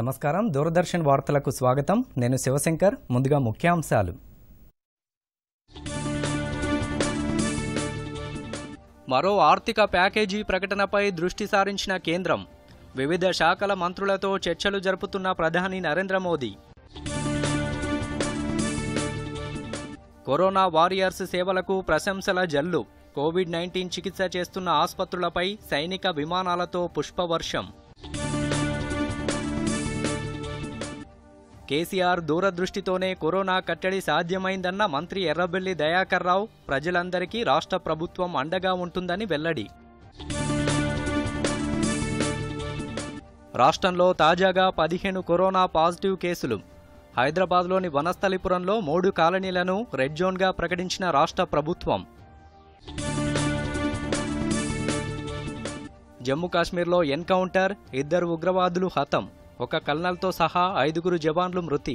నమస్కారం దూరదర్శన్ వార్తలకు స్వాగతం నేను శివశంకర్ ముందుగా ముఖ్యాంశాలు మరో ఆర్థిక ప్యాకేజీ ప్రకటనపై దృష్టి సారించిన కేంద్రం వివిధ శాఖల మంత్రులతో చర్చలు జరుపుతున్న ప్రధాని నరేంద్ర మోదీ కరోనా వారియర్స్ సేవలకు ప్రశంసల జల్లు కోవిడ్ నైన్టీన్ చికిత్స చేస్తున్న ఆసుపత్రులపై సైనిక విమానాలతో పుష్పవర్షం కేసీఆర్ దూరదృష్టితోనే కరోనా కట్టడి సాధ్యమైందన్న మంత్రి ఎర్రబెల్లి దయాకర్ రావు ప్రజలందరికీ రాష్ట్ర ప్రభుత్వం అండగా ఉంటుందని వెల్లడి రాష్ట్రంలో తాజాగా పదిహేను కరోనా పాజిటివ్ కేసులు హైదరాబాద్లోని వనస్థలిపురంలో మూడు కాలనీలను రెడ్ జోన్గా ప్రకటించిన రాష్ట్ర ప్రభుత్వం జమ్మూ కాశ్మీర్లో ఎన్కౌంటర్ ఇద్దరు ఉగ్రవాదులు హతం ఒక కల్నల్తో సహా ఐదుగురు జవాన్లు మృతి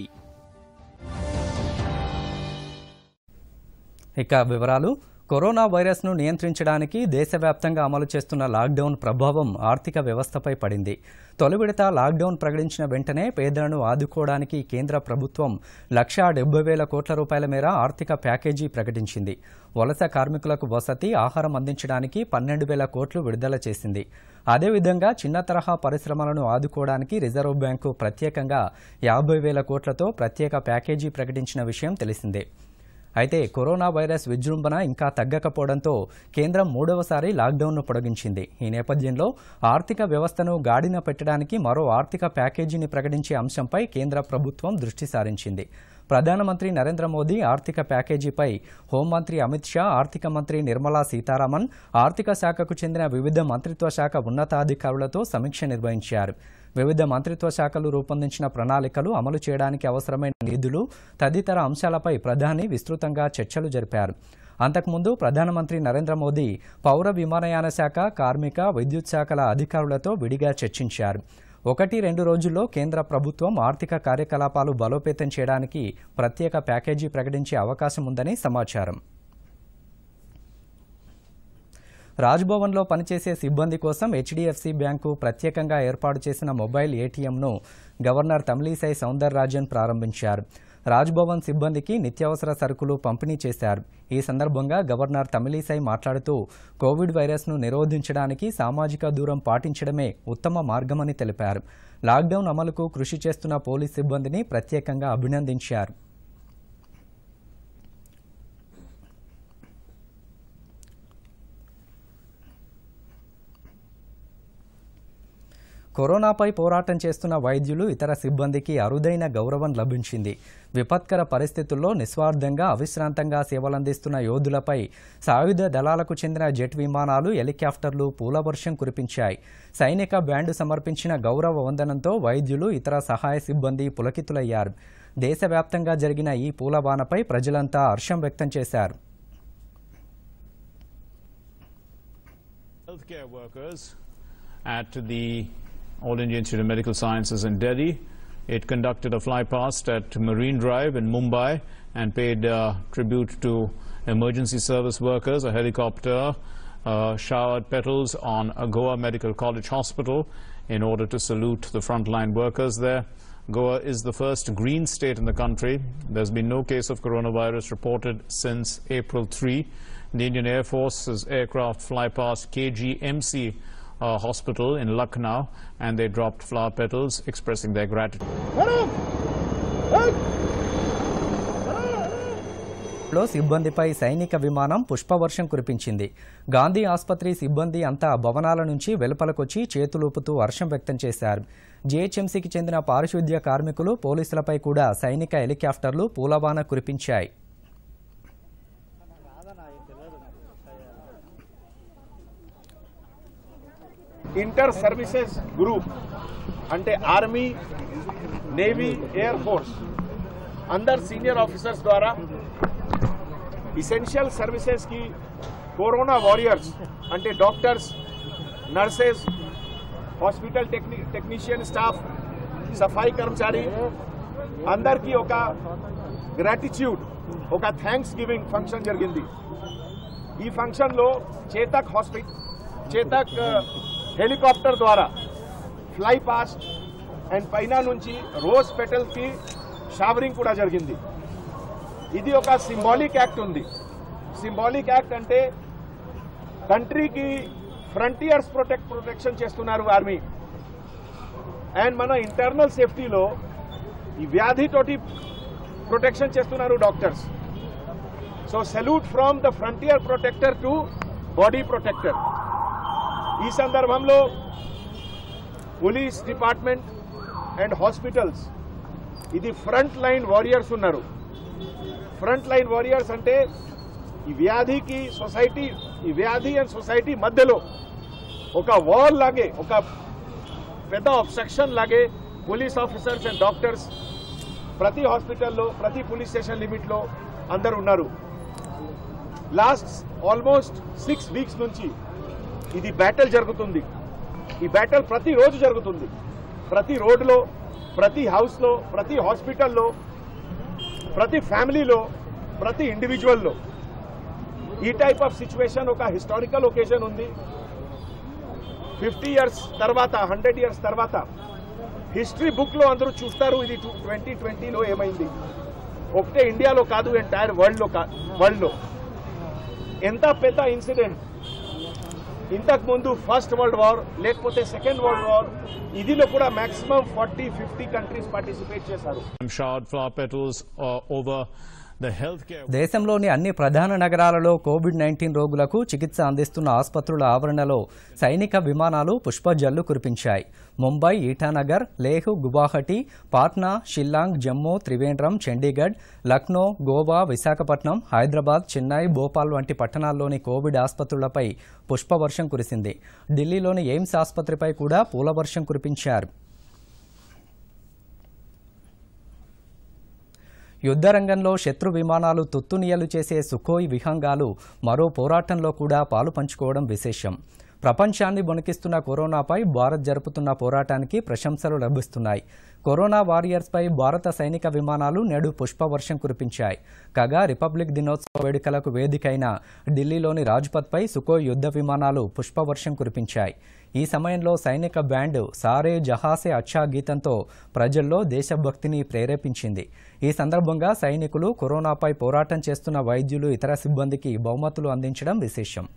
ఇక వివరాలు కరోనా వైరస్ను నియంత్రించడానికి దేశవ్యాప్తంగా అమలు చేస్తున్న లాక్డౌన్ ప్రభావం ఆర్థిక వ్యవస్థపై పడింది తొలి విడత లాక్డౌన్ ప్రకటించిన వెంటనే పేదలను ఆదుకోవడానికి కేంద్ర ప్రభుత్వం లక్ష డెబ్బై వేల కోట్ల రూపాయల మేర ఆర్థిక ప్యాకేజీ ప్రకటించింది వలస కార్మికులకు వసతి ఆహారం అందించడానికి పన్నెండు వేల కోట్లు విడుదల చేసింది అదేవిధంగా చిన్న తరహా పరిశ్రమలను ఆదుకోవడానికి రిజర్వ్ బ్యాంకు ప్రత్యేకంగా యాభై వేల కోట్లతో ప్రత్యేక ప్యాకేజీ ప్రకటించిన విషయం తెలిసిందే అయితే కరోనా వైరస్ విజృంభణ ఇంకా తగ్గకపోవడంతో కేంద్రం మూడవసారి లాక్డౌన్ను పొడిగించింది ఈ నేపథ్యంలో ఆర్థిక వ్యవస్థను గాడిన పెట్టడానికి మరో ఆర్థిక ప్యాకేజీని ప్రకటించే అంశంపై కేంద్ర ప్రభుత్వం దృష్టి సారించింది ప్రధానమంత్రి నరేంద్ర మోదీ ఆర్థిక ప్యాకేజీపై హోంమంత్రి అమిత్ షా ఆర్థిక మంత్రి నిర్మలా సీతారామన్ ఆర్థిక శాఖకు చెందిన వివిధ మంత్రిత్వ శాఖ ఉన్నతాధికారులతో సమీక్ష నిర్వహించారు వివిధ మంత్రిత్వ శాఖలు రూపొందించిన ప్రణాళికలు అమలు చేయడానికి అవసరమైన నిధులు తదితర అంశాలపై ప్రధాని విస్తృతంగా చర్చలు జరిపారు అంతకుముందు ప్రధానమంత్రి నరేంద్ర మోదీ పౌర విమానయాన శాఖ కార్మిక విద్యుత్ శాఖల అధికారులతో విడిగా చర్చించారు ఒకటి రెండు రోజుల్లో కేంద్ర ప్రభుత్వం ఆర్థిక కార్యకలాపాలు బలోపేతం చేయడానికి ప్రత్యేక ప్యాకేజీ ప్రకటించే అవకాశం ఉందని సమాచారం రాజ్భవన్లో పనిచేసే సిబ్బంది కోసం హెచ్డిఎఫ్సి బ్యాంకు ప్రత్యేకంగా ఏర్పాటు చేసిన మొబైల్ ఏటీఎంను గవర్నర్ తమిళీసై సౌందరరాజన్ ప్రారంభించారు రాజ్భవన్ సిబ్బందికి నిత్యావసర సరుకులు పంపిణీ చేశారు ఈ సందర్భంగా గవర్నర్ తమిళీసై మాట్లాడుతూ కోవిడ్ వైరస్ను నిరోధించడానికి సామాజిక దూరం పాటించడమే ఉత్తమ మార్గమని తెలిపారు లాక్డౌన్ అమలుకు కృషి చేస్తున్న పోలీస్ సిబ్బందిని ప్రత్యేకంగా అభినందించారు కరోనాపై పోరాటం చేస్తున్న వైద్యులు ఇతర సిబ్బందికి అరుదైన గౌరవం లభించింది విపత్కర పరిస్థితుల్లో నిస్వార్థంగా అవిశ్రాంతంగా సేవలందిస్తున్న యోధులపై సాయుధ దళాలకు చెందిన జెట్ విమానాలు హెలికాప్టర్లు పూలవర్షం కురిపించాయి సైనిక బ్యాండ్ సమర్పించిన గౌరవ వందనంతో వైద్యులు ఇతర సహాయ సిబ్బంది పులకితులయ్యారు దేశవ్యాప్తంగా జరిగిన ఈ పూలవానపై ప్రజలంతా హర్షం వ్యక్తం చేశారు at the All India Institute of Medical Sciences in Delhi. It conducted a flypast at Marine Drive in Mumbai and paid uh, tribute to emergency service workers. A helicopter uh, showered petals on Goa Medical College Hospital in order to salute the frontline workers there. Goa is the first green state in the country. There's been no case of coronavirus reported since April 3. The Indian Air Force's aircraft flypast KGMC a hospital in Lucknow and they dropped flower petals expressing their gratitude. లో సిబ్బందిపై సైనిక విమానం పుష్పవర్షం కురిపించింది గాంధీ ఆసుపత్రి సిబ్బంది అంతా భవనాల నుంచి వెలుపలకొచ్చి చేతులూపుతూ వర్షం వ్యక్తం చేశారు జీహెచ్ఎంసీకి చెందిన పారిశుద్ధ్య కార్మికులు పోలీసులపై కూడా సైనిక హెలికాప్టర్లు పూలవాన కురిపించాయి इंटर सर्विसेज ग्रुप అంటే ఆర్మీ నేవీ ఎయిర్ ఫోర్స్ అందర్ సీనియర్ ఆఫీసర్స్ ద్వారా ఎసెన్షియల్ సర్వీసెస్ కి కరోనా వారియర్స్ అంటే doctors nurses hospital technician staff सफाई కర్మచారి అందర్ కి యొక్క gratitude యొక్క థాంక్స్ గివింగ్ ఫంక్షన్ జరిగింది ఈ ఫంక్షన్ లో చేతక్ హాస్పిట్ చేతక్ హెలికాప్టర్ ద్వారా ఫ్లై పాస్ట్ అండ్ పైన నుంచి రోజ్ పెటల్ కి షావరింగ్ కూడా జరిగింది ఇది ఒక సింబాలిక్ యాక్ట్ ఉంది సింబాలిక్ యాక్ట్ అంటే కంట్రీకి ఫ్రంటియర్స్ ప్రొటెక్ట్ ప్రొటెక్షన్ చేస్తున్నారు ఆర్మీ అండ్ మన ఇంటర్నల్ సేఫ్టీలో ఈ వ్యాధితోటి ప్రొటెక్షన్ చేస్తున్నారు doctors so salute from the frontier protector to body protector ఈ సందర్భంలో పోలీస్ డిపార్ట్మెంట్ అండ్ హాస్పిటల్స్ ఇది ఫ్రంట్ లైన్ వారియర్స్ ఉన్నారు ఫ్రంట్ లైన్ వారియర్స్ అంటే ఈ వ్యాధికి సొసైటీ ఈ వ్యాధి అండ్ సొసైటీ మధ్యలో ఒక వాల్ లాగే ఒక పెద్ద అబ్స్ట్రక్షన్ లాగే పోలీస్ ఆఫీసర్స్ అండ్ డాక్టర్స్ ప్రతి హాస్పిటల్లో ప్రతి పోలీస్ స్టేషన్ లిమిట్లో అందరు ఉన్నారు లాస్ట్ ఆల్మోస్ట్ సిక్స్ వీక్స్ నుంచి ఇది బ్యాటల్ జరుగుతుంది ఈ బ్యాటల్ ప్రతిరోజు జరుగుతుంది ప్రతి రోడ్లో ప్రతి హౌస్లో ప్రతి హాస్పిటల్లో ప్రతి ఫ్యామిలీలో ప్రతి ఇండివిజువల్లో ఈ టైప్ ఆఫ్ సిచ్యువేషన్ ఒక హిస్టారికల్ ఒకేషన్ ఉంది ఫిఫ్టీ ఇయర్స్ తర్వాత హండ్రెడ్ ఇయర్స్ తర్వాత హిస్టరీ బుక్లో అందరూ చూస్తారు ఇది ట్వంటీ ట్వంటీలో ఏమైంది ఒకటే ఇండియాలో కాదు ఎంటైర్ వరల్డ్లో కా వరల్డ్లో ఎంత పెద్ద ఇన్సిడెంట్ ఇంతకుముందు ఫస్ట్ వరల్డ్ వార్ లేకపోతే సెకండ్ వరల్డ్ వార్ ఇదిలో కూడా maximum forty fifty countries participate చేశారు దేశంలోని అన్ని ప్రధాన నగరాలలో కోవిడ్ నైన్టీన్ రోగులకు చికిత్స అందిస్తున్న ఆసుపత్రుల ఆవరణలో సైనిక విమానాలు పుష్పజల్లు కురిపించాయి ముంబై ఈటానగర్ లేహ్ గువాహటి పాట్నా షిల్లాంగ్ జమ్మూ త్రివేంద్రం చండీగఢ్ లక్నో గోవా విశాఖపట్నం హైదరాబాద్ చెన్నై భోపాల్ వంటి పట్టణాల్లోని కోవిడ్ ఆసుపత్రులపై పుష్పవర్షం కురిసింది ఢిల్లీలోని ఎయిమ్స్ ఆసుపత్రిపై కూడా పూలవర్షం కురిపించారు యుద్ధరంగంలో శత్రు విమానాలు తుత్తునియలు చేసే సుఖోయ్ విహంగాలు మరో పోరాటంలో కూడా పాలు పంచుకోవడం విశేషం ప్రపంచాన్ని బొణికిస్తున్న కరోనాపై భారత్ జరుపుతున్న పోరాటానికి ప్రశంసలు లభిస్తున్నాయి కరోనా వారియర్స్పై భారత సైనిక విమానాలు నేడు పుష్పవర్షం కురిపించాయి కాగా రిపబ్లిక్ దినోత్సవ వేడుకలకు వేదికైన ఢిల్లీలోని రాజ్పథ్పై సుఖోయ్ యుద్ధ విమానాలు పుష్పవర్షం కురిపించాయి ఈ సమయంలో సైనిక బ్యాండ్ సారే జహాసే అచ్చా గీతంతో ప్రజల్లో దేశభక్తిని ప్రేరేపించింది ఈ సందర్భంగా సైనికులు కరోనాపై పోరాటం చేస్తున్న వైద్యులు ఇతర సిబ్బందికి బహుమతులు అందించడం విశేషం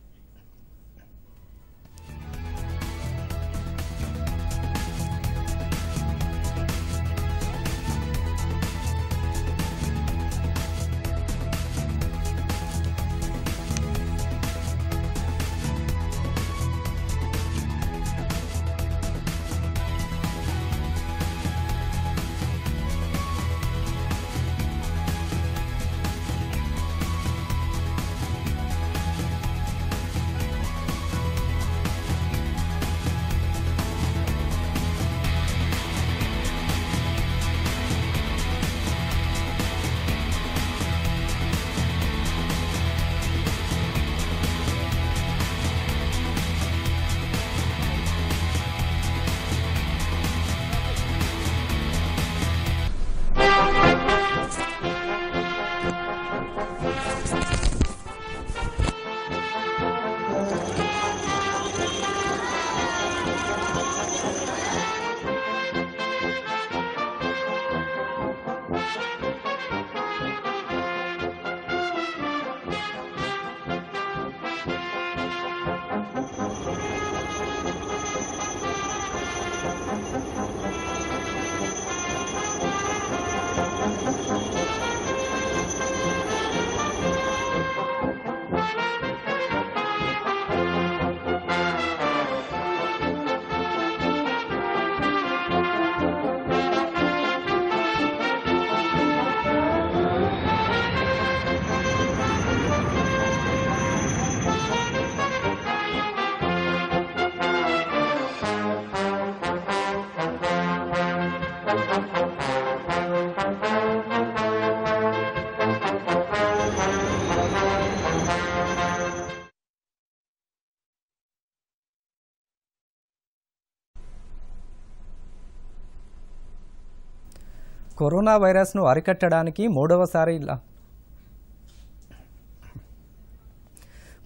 కరోనా వైరస్ను అరికట్టడానికి మూడవసారి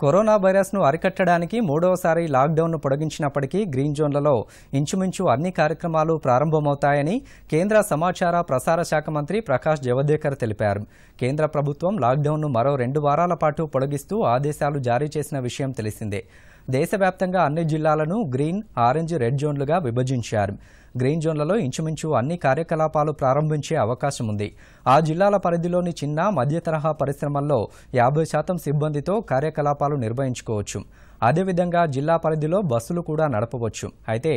కరోనా వైరస్ను అరికట్టడానికి మూడవసారి లాక్డౌన్ను పొడిగించినప్పటికీ గ్రీన్ జోన్లలో ఇంచుమించు అన్ని కార్యక్రమాలు ప్రారంభమవుతాయని కేంద్ర సమాచార ప్రసార శాఖ మంత్రి ప్రకాష్ జవదేకర్ తెలిపారు కేంద్ర ప్రభుత్వం లాక్డౌన్ను మరో రెండు వారాల పాటు పొడిగిస్తూ ఆదేశాలు జారీ చేసిన విషయం తెలిసిందే దేశవ్యాప్తంగా అన్ని జిల్లాలను గ్రీన్ ఆరెంజ్ రెడ్ జోన్లుగా విభజించారు గ్రీన్ జోన్లలో ఇంచుమించు అన్ని కార్యకలాపాలు ప్రారంభించే అవకాశం ఉంది ఆ జిల్లాల పరిధిలోని చిన్న మధ్య తరహా పరిశ్రమల్లో యాభై శాతం సిబ్బందితో కార్యకలాపాలు నిర్వహించుకోవచ్చు అదేవిధంగా జిల్లా పరిధిలో బస్సులు కూడా నడపవచ్చు అయితే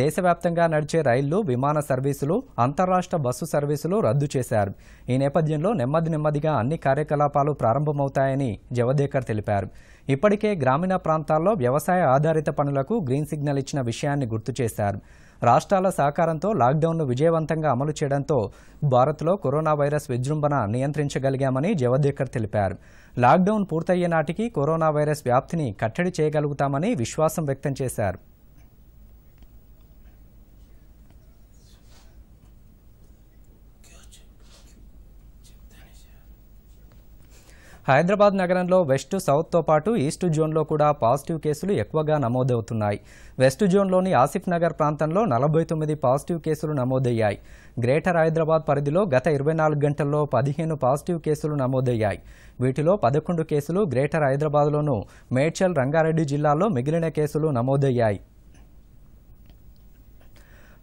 దేశవ్యాప్తంగా నడిచే రైళ్లు విమాన సర్వీసులు అంతరాష్ట్ర బస్సు సర్వీసులు రద్దు చేశారు ఈ నేపథ్యంలో నెమ్మది నెమ్మదిగా అన్ని కార్యకలాపాలు ప్రారంభమవుతాయని జవదేకర్ తెలిపారు ఇప్పటికే గ్రామీణ ప్రాంతాల్లో వ్యవసాయ ఆధారిత పనులకు గ్రీన్ సిగ్నల్ ఇచ్చిన విషయాన్ని గుర్తు చేశారు రాష్ట్రాల సహకారంతో లాక్డౌన్ను విజయవంతంగా అమలు చేయడంతో భారత్లో కరోనా వైరస్ విజృంభణ నియంత్రించగలిగామని జవదేకర్ తెలిపారు లాక్డౌన్ పూర్తయ్యే నాటికి కరోనా వైరస్ వ్యాప్తిని కట్టడి చేయగలుగుతామని విశ్వాసం వ్యక్తం చేశారు హైదరాబాద్ నగరంలో వెస్ట్ సౌత్తో పాటు ఈస్ట్ జోన్లో కూడా పాజిటివ్ కేసులు ఎక్కువగా నమోదవుతున్నాయి వెస్ట్ జోన్లోని ఆసిఫ్ నగర్ ప్రాంతంలో నలభై తొమ్మిది పాజిటివ్ కేసులు నమోదయ్యాయి గ్రేటర్ హైదరాబాద్ పరిధిలో గత ఇరవై నాలుగు గంటల్లో పదిహేను పాజిటివ్ కేసులు నమోదయ్యాయి వీటిలో పదకొండు కేసులు గ్రేటర్ హైదరాబాద్లోనూ మేడ్చల్ రంగారెడ్డి జిల్లాలో మిగిలిన కేసులు నమోదయ్యాయి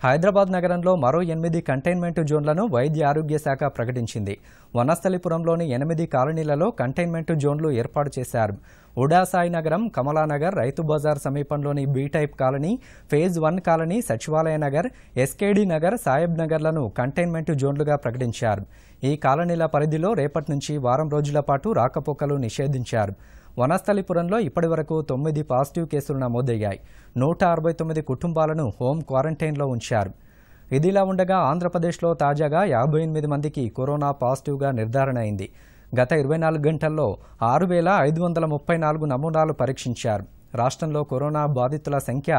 హైదరాబాద్ నగరంలో మరో ఎనిమిది కంటైన్మెంట్ జోన్లను వైద్య ఆరోగ్య శాఖ ప్రకటించింది వనస్థలిపురంలోని ఎనిమిది కాలనీలలో కంటైన్మెంట్ జోన్లు ఏర్పాటు చేశారు ఉడాసాయి నగరం కమలానగర్ రైతు బజార్ సమీపంలోని B type colony phase one colony Sachivalaya Nagar SKD Nagar సాయబ్ నగర్లను కంటైన్మెంట్ జోన్లుగా ప్రకటించారు ఈ కాలనీల పరిధిలో రేపటి నుంచి వారం రోజుల పాటు రాకపోకలు నిషేధించారు వనస్థలిపురంలో ఇప్పటివరకు తొమ్మిది పాజిటివ్ కేసులు నమోదయ్యాయి నూట అరవై తొమ్మిది కుటుంబాలను హోం క్వారంటైన్లో ఉంచారు ఇదిలా ఉండగా ఆంధ్రప్రదేశ్లో తాజాగా యాభై ఎనిమిది మందికి కరోనా పాజిటివ్గా నిర్ధారణ అయింది గత ఇరవై నాలుగు గంటల్లో ఆరు వేల ఐదు వందల ముప్పై నాలుగు నమూనాలు పరీక్షించారు రాష్ట్రంలో కరోనా బాధితుల సంఖ్య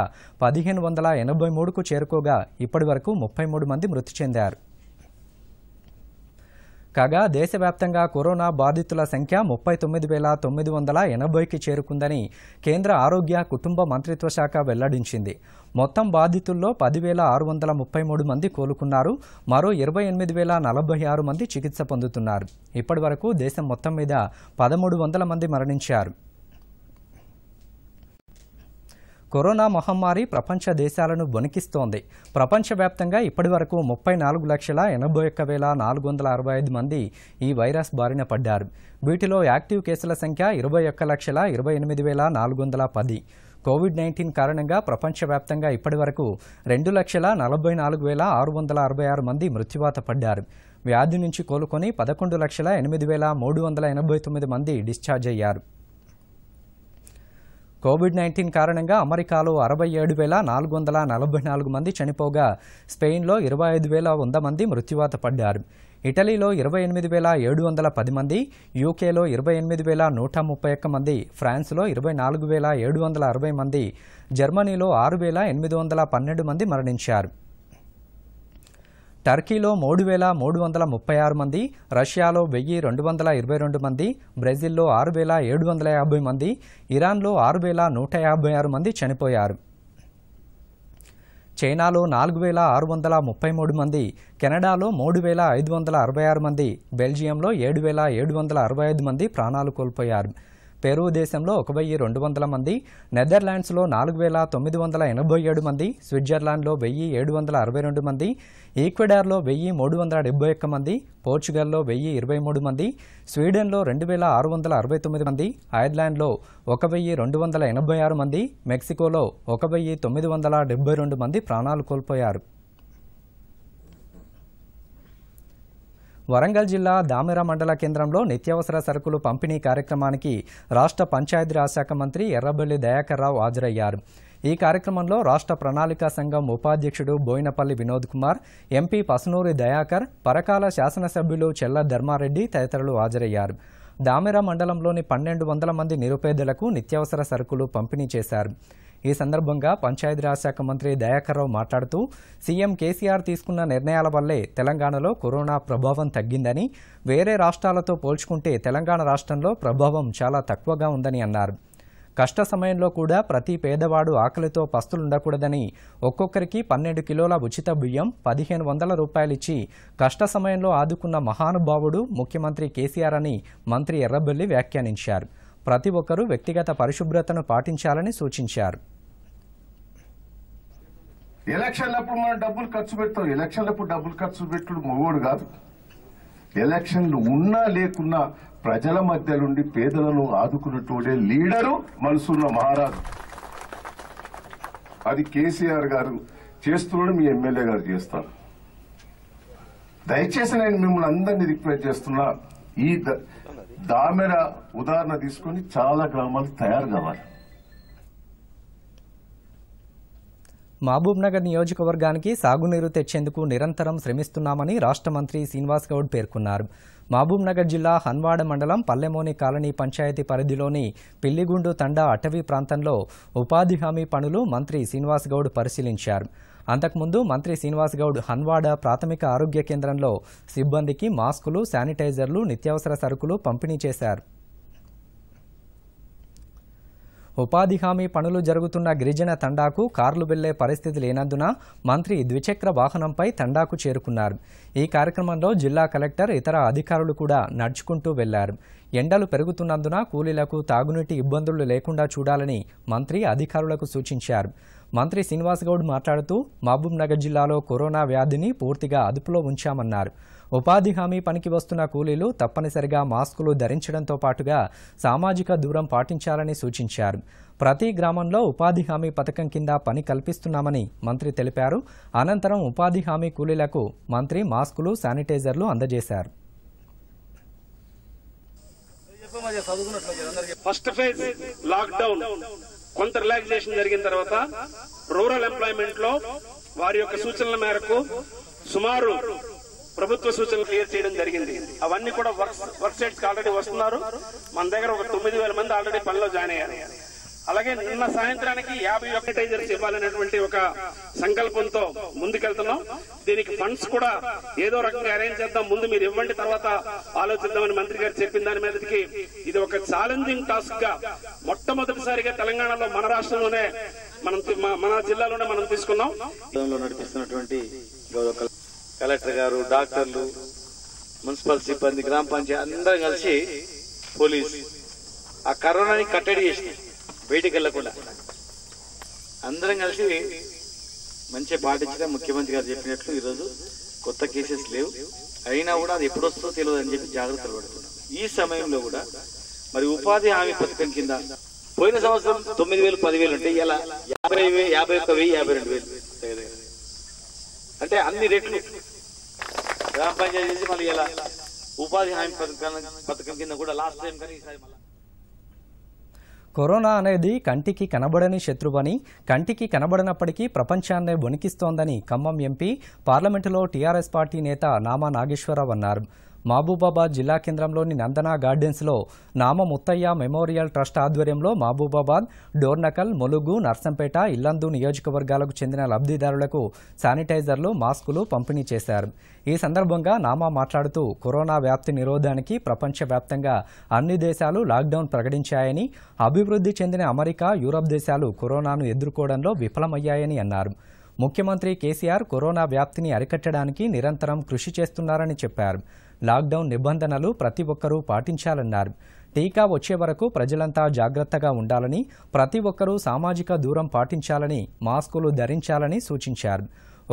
పదిహేను వందల ఎనభై మూడుకు చేరుకోగా ఇప్పటి వరకు ముప్పై మూడు మంది మృతి చెందారు కాగా దేశవ్యాప్తంగా కరోనా బాధితుల సంఖ్య ముప్పై తొమ్మిది వేల తొమ్మిది వందల ఎనభైకి చేరుకుందని కేంద్ర ఆరోగ్య కుటుంబ మంత్రిత్వ శాఖ వెల్లడించింది మొత్తం బాధితుల్లో పదివేల ఆరు వందల ముప్పై మూడు మంది కోలుకున్నారు మరో ఇరవై ఎనిమిది వేల నలభై ఆరు మంది చికిత్స పొందుతున్నారు ఇప్పటి వరకు దేశం మొత్తం మీద పదమూడు వందల మంది మరణించారు కరోనా మహమ్మారి ప్రపంచ దేశాలను బొనికిస్తోంది ప్రపంచవ్యాప్తంగా ఇప్పటి వరకు ముప్పై నాలుగు లక్షల ఎనభై ఒక్క వేల నాలుగు వందల అరవై ఐదు మంది ఈ వైరస్ బారిన పడ్డారు వీటిలో యాక్టివ్ కేసుల సంఖ్య ఇరవై ఒక్క లక్షల ఇరవై ఎనిమిది వేల నాలుగు వందల పది కోవిడ్ నైన్టీన్ కారణంగా ప్రపంచవ్యాప్తంగా ఇప్పటివరకు రెండు లక్షల నలభై నాలుగు వేల ఆరు వందల అరవై ఆరు మంది మృత్యువాత పడ్డారు వ్యాధి నుంచి కోలుకొని పదకొండు లక్షల ఎనిమిది వేల మూడు వందల ఎనభై తొమ్మిది మంది డిశ్చార్జ్ అయ్యారు కోవిడ్ నైన్టీన్ కారణంగా అమెరికాలో అరవై ఏడు వేల నాలుగు వందల నలభై నాలుగు మంది చనిపోగా స్పెయిన్లో ఇరవై ఐదు వేల వంద మంది మృత్యువాత పడ్డారు ఇటలీలో ఇరవై ఎనిమిది వేల ఏడు వందల పది మంది యూకేలో ఇరవై ఎనిమిది వేల నూట ముప్పై ఒక్క మంది ఫ్రాన్స్లో ఇరవై నాలుగు వేల ఏడు వందల అరవై మంది జర్మనీలో ఆరు వేల ఎనిమిది వందల పన్నెండు మంది మరణించారు టర్కీలో మూడు వేల మూడు వందల ముప్పై ఆరు మంది రష్యాలో వెయ్యి రెండు వందల ఇరవై రెండు మంది బ్రెజిల్లో ఆరు వేల ఏడు వందల యాభై మంది ఇరాన్లో ఆరు వేల నూట యాభై ఆరు మంది చనిపోయారు చైనాలో నాలుగు వేల ఆరు వందల ముప్పై మూడు మంది కెనడాలో మూడు వేల ఐదు వందల అరవై ఆరు మంది బెల్జియంలో ఏడు వేల ఏడు వందల అరవై ఐదు మంది ప్రాణాలు కోల్పోయారు పెరూ దేశంలో ఒక వెయ్యి రెండు వందల మంది నెదర్లాండ్స్లో నాలుగు వేల తొమ్మిది వందల ఎనభై ఏడు మంది స్విట్జర్లాండ్లో వెయ్యి ఏడు వందల అరవై రెండు మంది ఈక్వెడార్లో వెయ్యి మూడు వందల డెబ్బై ఒక్క మంది పోర్చుగల్లో వెయ్యి ఇరవై మూడు మంది స్వీడన్లో రెండు వేల ఆరు వందల అరవై తొమ్మిది మంది ఐర్లాండ్లో ఒక వెయ్యి రెండు వందల ఎనభై ఆరు మంది మెక్సికోలో ఒక వెయ్యి తొమ్మిది వందల డెబ్బై రెండు మంది ప్రాణాలు కోల్పోయారు వరంగల్ జిల్లా దామెర మండల కేంద్రంలో నిత్యావసర సరుకులు పంపిణీ కార్యక్రమానికి రాష్ట్ర పంచాయతీరాజ్ శాఖ మంత్రి ఎర్రబెల్లి దయాకర్రావు హాజరయ్యారు ఈ కార్యక్రమంలో రాష్ట్ర ప్రణాళికా సంఘం ఉపాధ్యక్షుడు బోయినపల్లి వినోద్ కుమార్ ఎంపీ పసునూరి దయాకర్ పరకాల శాసనసభ్యులు చెల్ల ధర్మారెడ్డి తదితరులు హాజరయ్యారు దామెర మండలంలోని పన్నెండు వందల మంది నిరుపేదలకు నిత్యావసర సరుకులు పంపిణీ చేశారు ఈ సందర్భంగా పంచాయతీరాజ్ శాఖ మంత్రి దయాకర్రావు మాట్లాడుతూ సీఎం కేసీఆర్ తీసుకున్న నిర్ణయాల వల్లే తెలంగాణలో కరోనా ప్రభావం తగ్గిందని వేరే రాష్ట్రాలతో పోల్చుకుంటే తెలంగాణ రాష్ట్రంలో ప్రభావం చాలా తక్కువగా ఉందని అన్నారు కష్ట సమయంలో కూడా ప్రతి పేదవాడు ఆకలితో పస్తులుండకూడదని ఒక్కొక్కరికి పన్నెండు కిలోల ఉచిత బియ్యం పదిహేను వందల రూపాయలిచ్చి కష్ట సమయంలో ఆదుకున్న మహానుభావుడు ముఖ్యమంత్రి కేసీఆర్ అని మంత్రి ఎర్రబెల్లి వ్యాఖ్యానించారు ప్రతి ఒక్కరూ వ్యక్తిగత పరిశుభ్రతను పాటించాలని సూచించారు ఎలక్షన్లప్పుడు మనం డబ్బులు ఖర్చు పెడతాం ఎలక్షన్లప్పుడు డబ్బులు ఖర్చు పెట్టుడు మొగోడు కాదు ఎలక్షన్లు ఉన్నా లేకున్నా ప్రజల మధ్య నుండి పేదలను ఆదుకున్నటువంటి లీడరు మనసున్న మహారాజు అది కేసీఆర్ గారు చేస్తున్నాడు మీ ఎమ్మెల్యే గారు చేస్తారు దయచేసి నేను మిమ్మల్ని అందరినీ రిక్వెస్ట్ చేస్తున్నా ఈ దామెర ఉదాహరణ తీసుకుని చాలా గ్రామాలు తయారు కావాలి నగర్ నియోజకవర్గానికి సాగునీరు తెచ్చేందుకు నిరంతరం శ్రమిస్తున్నామని రాష్ట్ర మంత్రి శ్రీనివాస్ గౌడ్ పేర్కొన్నారు మహబూబ్నగర్ జిల్లా హన్వాడ మండలం పల్లెమోని కాలనీ పంచాయతీ పరిధిలోని పిల్లిగుండు తండా అటవీ ప్రాంతంలో ఉపాధి హామీ పనులు మంత్రి శ్రీనివాస్ గౌడ్ పరిశీలించారు అంతకుముందు మంత్రి శ్రీనివాస్ గౌడ్ హన్వాడ ప్రాథమిక ఆరోగ్య కేంద్రంలో సిబ్బందికి మాస్కులు శానిటైజర్లు నిత్యావసర సరుకులు పంపిణీ చేశారు ఉపాధి హామీ పనులు జరుగుతున్న గిరిజన తండాకు కార్లు వెళ్లే పరిస్థితి లేనందున మంత్రి ద్విచక్ర వాహనంపై తండాకు చేరుకున్నారు ఈ కార్యక్రమంలో జిల్లా కలెక్టర్ ఇతర అధికారులు కూడా నడుచుకుంటూ వెళ్లారు ఎండలు పెరుగుతున్నందున కూలీలకు తాగునీటి ఇబ్బందులు లేకుండా చూడాలని మంత్రి అధికారులకు సూచించారు మంత్రి శ్రీనివాస్ గౌడ్ మాట్లాడుతూ మహబూబ్ నగర్ జిల్లాలో కరోనా వ్యాధిని పూర్తిగా అదుపులో ఉంచామన్నారు ఉపాధి హామీ పనికి వస్తున్న కూలీలు తప్పనిసరిగా మాస్కులు ధరించడంతో పాటుగా సామాజిక దూరం పాటించాలని సూచించారు ప్రతి గ్రామంలో ఉపాధి హామీ పథకం కింద పని కల్పిస్తున్నామని మంత్రి తెలిపారు అనంతరం ఉపాధి హామీ కూలీలకు మంత్రి మాస్కులు శానిటైజర్లు అందజేశారు లాక్డౌన్ కొంత రిలాక్సేషన్ జరిగిన తర్వాత రూరల్ ఎంప్లాయ్మెంట్ లో వారి యొక్క సూచనల మేరకు సుమారు ప్రభుత్వ సూచనలు క్లియర్ చేయడం జరిగింది అవన్నీ కూడా వర్క్ వర్క్ సైట్స్ ఆల్రెడీ వస్తున్నారు మన దగ్గర ఒక తొమ్మిది వేల మంది ఆల్రెడీ పనిలో జాయిన్ అయ్యారు అలాగే నిన్న సాయంత్రానికి యాభై ఒకటైజర్స్ ఇవ్వాలనేటువంటి ఒక సంకల్పంతో ముందుకెళ్తున్నాం దీనికి ఫండ్స్ కూడా ఏదో రకంగా అరేంజ్ చేద్దాం ముందు మీరు ఇవ్వండి తర్వాత ఆలోచిద్దామని మంత్రి గారు చెప్పిన దాని మీదకి ఇది ఒక ఛాలెంజింగ్ టాస్క్ గా మొట్టమొదటిసారిగా తెలంగాణలో మన రాష్ట్రంలోనే మనం మన జిల్లాలోనే మనం తీసుకున్నాం నడిపిస్తున్నటువంటి కలెక్టర్ గారు డాక్టర్లు మున్సిపల్ సిబ్బంది గ్రామ పంచాయతీ అందరం కలిసి పోలీస్ ఆ కరోనాని కట్టడి చేసింది బయటికి వెళ్ళకుండా అందరం కలిసి మంచిగా పాటించిన ముఖ్యమంత్రి గారు చెప్పినట్లు ఈరోజు కొత్త కేసెస్ లేవు అయినా కూడా అది వస్తుందో తెలియదు అని చెప్పి జాగ్రత్తలు పడుతున్నాం ఈ సమయంలో కూడా మరి ఉపాధి హామీ పథకం కింద పోయిన సంవత్సరం తొమ్మిది వేలు పదివేలు ఉంటే ఇలా యాభై యాభై ఒక్క వెయ్యి యాభై రెండు వేలు అంటే అన్ని రెట్లు గ్రామ పంచాయతీ మళ్ళీ ఇలా ఉపాధి హామీ పథకం పథకం కింద కూడా లాస్ట్ టైం కానీ ఈసారి మళ్ళీ కరోనా అనేది కంటికి కనబడని శత్రువని కంటికి కనబడినప్పటికీ ప్రపంచాన్నే వణికిస్తోందని ఖమ్మం ఎంపీ పార్లమెంటులో టీఆర్ఎస్ పార్టీ నేత నామా నాగేశ్వరరావు అన్నారు మహబూబాబాద్ జిల్లా కేంద్రంలోని నందనా గార్డెన్స్లో నామ ముత్తయ్య మెమోరియల్ ట్రస్ట్ ఆధ్వర్యంలో మహబూబాబాద్ డోర్నకల్ ములుగు నర్సంపేట ఇల్లందు నియోజకవర్గాలకు చెందిన లబ్ధిదారులకు శానిటైజర్లు మాస్కులు పంపిణీ చేశారు ఈ సందర్భంగా నామా మాట్లాడుతూ కరోనా వ్యాప్తి నిరోధానికి ప్రపంచవ్యాప్తంగా అన్ని దేశాలు లాక్డౌన్ ప్రకటించాయని అభివృద్ధి చెందిన అమెరికా యూరప్ దేశాలు కరోనాను ఎదుర్కోవడంలో విఫలమయ్యాయని అన్నారు ముఖ్యమంత్రి కేసీఆర్ కరోనా వ్యాప్తిని అరికట్టడానికి నిరంతరం కృషి చేస్తున్నారని చెప్పారు లాక్డౌన్ నిబంధనలు ప్రతి ఒక్కరూ పాటించాలన్నారు టీకా వచ్చే వరకు ప్రజలంతా జాగ్రత్తగా ఉండాలని ప్రతి ఒక్కరూ సామాజిక దూరం పాటించాలని మాస్కులు ధరించాలని సూచించారు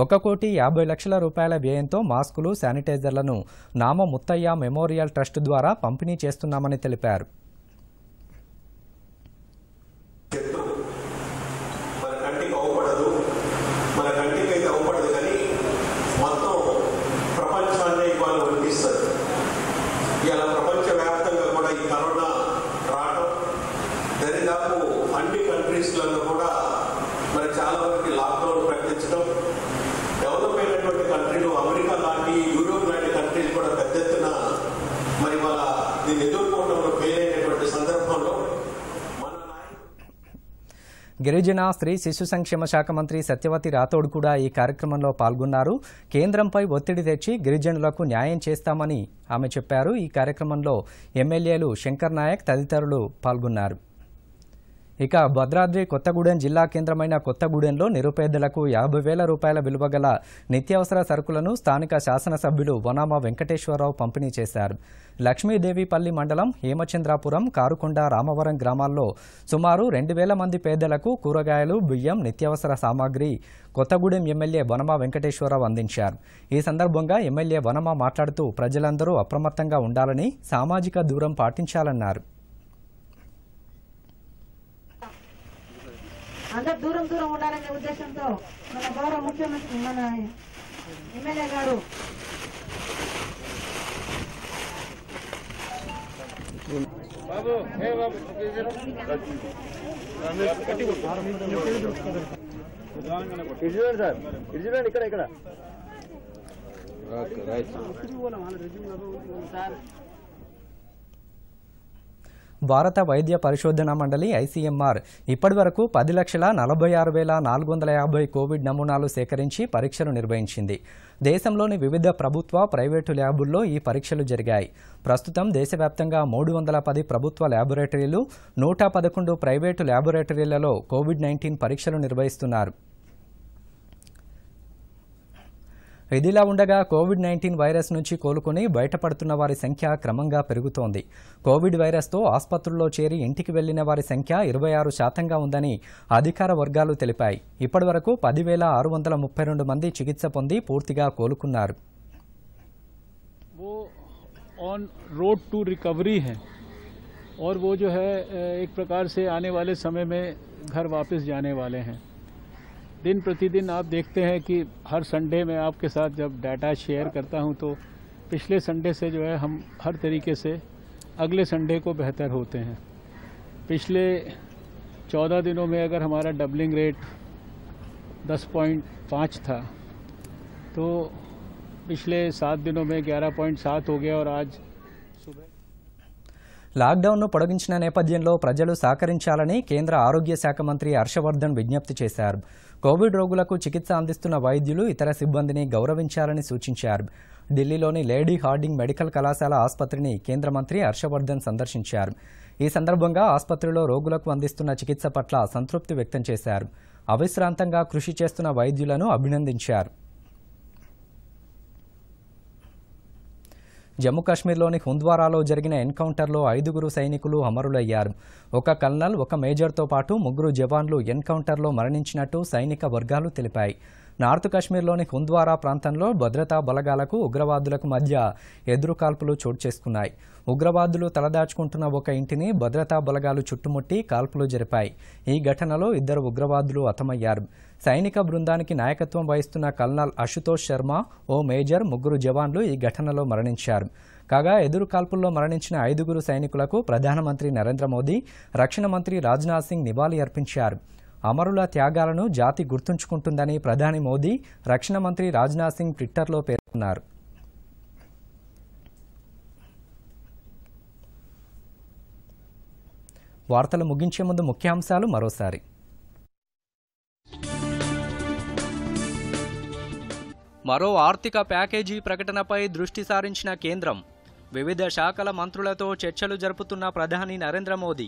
ఒక కోటి యాభై లక్షల రూపాయల వ్యయంతో మాస్కులు శానిటైజర్లను నామ ముత్తయ్య మెమోరియల్ ట్రస్ట్ ద్వారా పంపిణీ చేస్తున్నామని తెలిపారు గిరిజన స్త్రీ శిశు సంక్షేమ శాఖ మంత్రి సత్యవతి రాథోడ్ కూడా ఈ కార్యక్రమంలో పాల్గొన్నారు కేంద్రంపై ఒత్తిడి తెచ్చి గిరిజనులకు న్యాయం చేస్తామని ఆమె చెప్పారు ఈ కార్యక్రమంలో ఎమ్మెల్యేలు శంకర్ నాయక్ తదితరులు పాల్గొన్నారు ఇక భద్రాద్రి కొత్తగూడెం జిల్లా కేంద్రమైన కొత్తగూడెంలో నిరుపేదలకు యాభై వేల రూపాయల విలువ గల నిత్యావసర సరుకులను స్థానిక శాసనసభ్యులు వనామ వెంకటేశ్వరరావు పంపిణీ చేశారు లక్ష్మీదేవిపల్లి మండలం హేమచంద్రాపురం కారుకొండ రామవరం గ్రామాల్లో సుమారు రెండు వేల మంది పేదలకు కూరగాయలు బియ్యం నిత్యావసర సామాగ్రి కొత్తగూడెం ఎమ్మెల్యే వనమ వెంకటేశ్వరరావు అందించారు ఈ సందర్భంగా ఎమ్మెల్యే వనమ మాట్లాడుతూ ప్రజలందరూ అప్రమత్తంగా ఉండాలని సామాజిక దూరం పాటించాలన్నారు అందరు దూరం దూరం ఉండాలనే ఉద్దేశంతో మన గౌరవ ముఖ్యమంత్రి మన ఎమ్మెల్యే గారు ఇక్కడ ఇక్కడ రైట్ సార్ భారత వైద్య పరిశోధన మండలి ఐసీఎంఆర్ ఇప్పటి వరకు పది లక్షల నలభై ఆరు వేల నాలుగు వందల యాభై కోవిడ్ నమూనాలు సేకరించి పరీక్షలు నిర్వహించింది దేశంలోని వివిధ ప్రభుత్వ ప్రైవేటు ల్యాబుల్లో ఈ పరీక్షలు జరిగాయి ప్రస్తుతం దేశవ్యాప్తంగా మూడు వందల పది ప్రభుత్వ ల్యాబొరేటరీలు నూట పదకొండు ప్రైవేటు ల్యాబొరేటరీలలో కోవిడ్ నైన్టీన్ పరీక్షలు నిర్వహిస్తున్నారు ఇదిలా ఉండగా కోవిడ్ నైన్టీన్ వైరస్ నుంచి కోలుకుని బయటపడుతున్న వారి సంఖ్య క్రమంగా పెరుగుతోంది కోవిడ్ వైరస్తో ఆసుపత్రుల్లో చేరి ఇంటికి వెళ్లిన వారి సంఖ్య ఇరవై ఆరు శాతంగా ఉందని అధికార వర్గాలు తెలిపాయి ఇప్పటి వరకు పదివేల ఆరు వందల ముప్పై రెండు మంది చికిత్స పొంది పూర్తిగా కోలుకున్నారు और वो जो है एक प्रकार से आने वाले समय में घर वापस जाने वाले हैं दिन प्रतिदिन आप देखते हैं कि हर संडे में आपके साथ जब डाटा शेयर करता हूं तो पिछले संडे से जो है हम हर तरीके से अगले संडे को बेहतर होते हैं पिछले चौदह दिनों में अगर हमारा डबलिंग रेट दस पॉइंट पाँच था तो पिछले सात दिनों में ग्यारह पॉइंट सात हो गया और आज లాక్డౌన్ను పొడిగించిన నేపథ్యంలో ప్రజలు సహకరించాలని కేంద్ర ఆరోగ్య శాఖ మంత్రి హర్షవర్ధన్ విజ్ఞప్తి చేశారు కోవిడ్ రోగులకు చికిత్స అందిస్తున్న వైద్యులు ఇతర సిబ్బందిని గౌరవించాలని సూచించారు ఢిల్లీలోని లేడీ హార్డింగ్ మెడికల్ కళాశాల ఆసుపత్రిని కేంద్ర మంత్రి హర్షవర్ధన్ సందర్శించారు ఈ సందర్భంగా ఆసుపత్రిలో రోగులకు అందిస్తున్న చికిత్స పట్ల సంతృప్తి వ్యక్తం చేశారు అవిశ్రాంతంగా కృషి చేస్తున్న వైద్యులను అభినందించారు జమ్మూ కాశ్మీర్లోని హుంద్వారాలో జరిగిన ఎన్కౌంటర్లో ఐదుగురు సైనికులు అమరులయ్యారు ఒక కల్నల్ ఒక మేజర్తో పాటు ముగ్గురు జవాన్లు ఎన్కౌంటర్లో మరణించినట్టు సైనిక వర్గాలు తెలిపాయి నార్త్ కాశ్మీర్లోని హుంద్వారా ప్రాంతంలో భద్రతా బలగాలకు ఉగ్రవాదులకు మధ్య ఎదురుకాల్పులు చోటు చేసుకున్నాయి ఉగ్రవాదులు తలదాచుకుంటున్న ఒక ఇంటిని భద్రతా బలగాలు చుట్టుముట్టి కాల్పులు జరిపాయి ఈ ఘటనలో ఇద్దరు ఉగ్రవాదులు హతమయ్యారు సైనిక బృందానికి నాయకత్వం వహిస్తున్న కల్నల్ అశుతోష్ శర్మ ఓ మేజర్ ముగ్గురు జవాన్లు ఈ ఘటనలో మరణించారు కాగా ఎదురు కాల్పుల్లో మరణించిన ఐదుగురు సైనికులకు ప్రధానమంత్రి నరేంద్ర మోదీ రక్షణ మంత్రి రాజ్నాథ్ సింగ్ నివాళి అర్పించారు అమరుల త్యాగాలను జాతి గుర్తుంచుకుంటుందని ప్రధాని మోదీ రక్షణ మంత్రి రాజ్నాథ్ సింగ్ ట్విట్టర్లో పేర్కొన్నారు వార్తలు ముగించే ముందు ముఖ్యాంశాలు మరోసారి మరో ఆర్థిక ప్యాకేజీ ప్రకటనపై దృష్టి సారించిన కేంద్రం వివిధ శాఖల మంత్రులతో చర్చలు జరుపుతున్న ప్రధాని నరేంద్ర మోదీ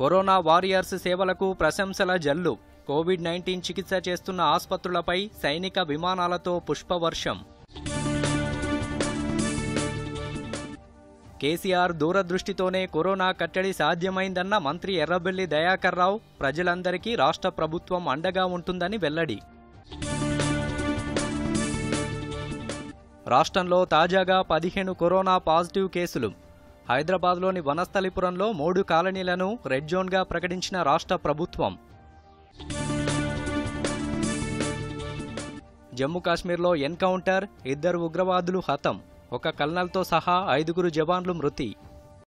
కరోనా వారియర్స్ సేవలకు ప్రశంసల జల్లు కోవిడ్ నైన్టీన్ చికిత్స చేస్తున్న ఆసుపత్రులపై సైనిక విమానాలతో పుష్పవర్షం కేసీఆర్ దూరదృష్టితోనే కరోనా కట్టడి సాధ్యమైందన్న మంత్రి ఎర్రబెల్లి దయాకర్ రావు ప్రజలందరికీ రాష్ట్ర ప్రభుత్వం అండగా ఉంటుందని వెల్లడి రాష్ట్రంలో తాజాగా పదిహేను కరోనా పాజిటివ్ కేసులు హైదరాబాద్లోని వనస్థలిపురంలో మూడు కాలనీలను రెడ్ జోన్గా ప్రకటించిన రాష్ట్ర ప్రభుత్వం జమ్మూ కాశ్మీర్లో ఎన్కౌంటర్ ఇద్దరు ఉగ్రవాదులు హతం ఒక కల్నల్తో సహా ఐదుగురు జవాన్లు మృతి